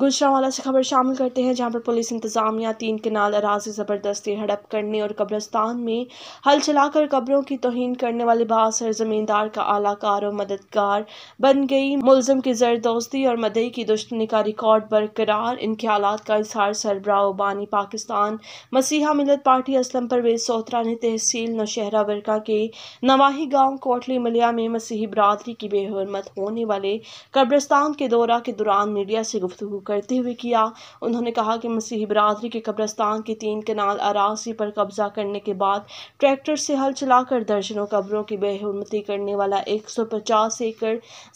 والا سے خبر شامل کرتے ہیں جہاں پر پولیس انتظامیہ تین کنال اراضی زبردستی ہڑپ کرنے اور قبرستان میں ہل چلا کر قبروں کی توہین کرنے والے با زمیندار کا اعلی کار و مددگار بن گئی ملزم کی زردوستی اور مدعی کی دشمنی کا ریکارڈ برقرار ان کے آلات کا اظہار سربراہ بانی پاکستان مسیحا ملت پارٹی اسلم پرویز سوترا نے تحصیل نوشہرہ ورکا کے نواہی گاؤں کوٹلی ملیہ میں مسیحی برادری کی بے حرمت ہونے والے قبرستان کے دورہ کے دوران میڈیا سے گفتگو کرتے ہوئے کیا انہوں نے کہا کہ مسیحی برادری کے قبرستان کی تین کنال اراضی پر قبضہ کرنے کے بعد ٹریکٹر سے حل چلا کر درجنوں قبروں کی بے حرمتی کرنے والا ایک سو پچاس ایکڑ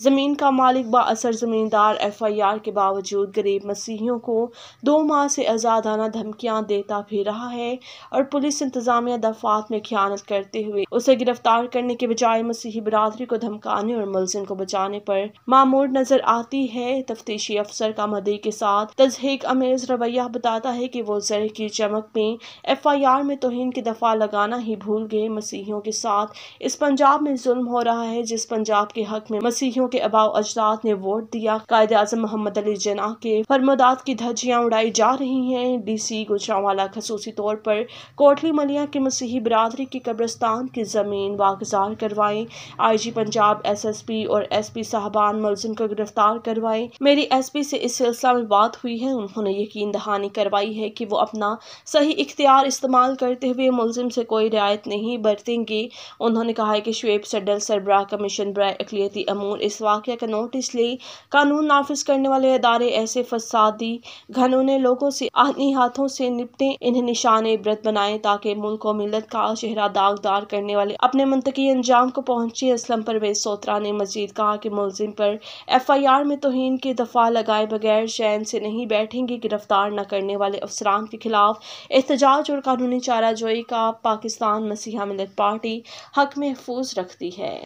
زمین کا مالک با اثر زمیندار ایف آئی آر کے باوجود غریب مسیحیوں کو دو ماہ سے آزادانہ دھمکیاں دیتا بھی رہا ہے اور پولیس انتظامیہ دفعات میں خیانت کرتے ہوئے اسے گرفتار کرنے کے بجائے مسیحی برادری کو دھمکانے اور ملزم کو بچانے پر معمور نظر آتی ہے تفتیشی افسر کا مدعی کے ساتھ تضحیق امیز رویہ بتاتا ہے کہ وہ کی چمک میں ایف آئی آر میں توہین کے دفعہ لگانا ہی بھول گئے مسیحیوں کے ساتھ اس پنجاب میں ظلم ہو رہا ہے جس پنجاب کے حق میں مسیحیوں کے اجداد نے ووٹ دیا قائد محمد علی جناح کے کی دھجیاں اڑائی جا رہی ہیں ڈی سی گجرا والا خصوصی طور پر کوٹلی ملیا کے مسیحی برادری کی قبرستان کی زمین واگزار کروائیں I G Punjab S S P اور ایس پی صاحبان ملزم کو گرفتار کروائیں میری ایس پی سے اس سلسلہ امریکہ بات ہوئی ہے انہوں نے یقین دہانی کروائی ہے کہ وہ اپنا صحیح اختیار استعمال کرتے ہوئے ملزم سے کوئی رعایت نہیں برتیں گے انہوں نے کہا ہے کہ شعیب سڈل سربراہ کمیشن برائے اقلیتی امور اس واقعہ کا نوٹس لے قانون نافذ کرنے والے ادارے ایسے فسادی گھنوں نے لوگوں سے آنی ہاتھوں سے نپٹیں انہیں نشان عبرت بنائیں تاکہ ملک و ملت کا چہرہ داغدار کرنے والے اپنے منطقی انجام کو پہنچے اسلم پرویز سوترا نے مزید کہا کہ ملزم پر ایف آئی آر میں توہین کے دفعہ لگائے بغیر چین سے نہیں بیٹھیں گے گرفتار نہ کرنے والے افسران کے خلاف احتجاج اور قانونی چارہ جوئی کا پاکستان مسیحا ملت پارٹی حق محفوظ رکھتی ہے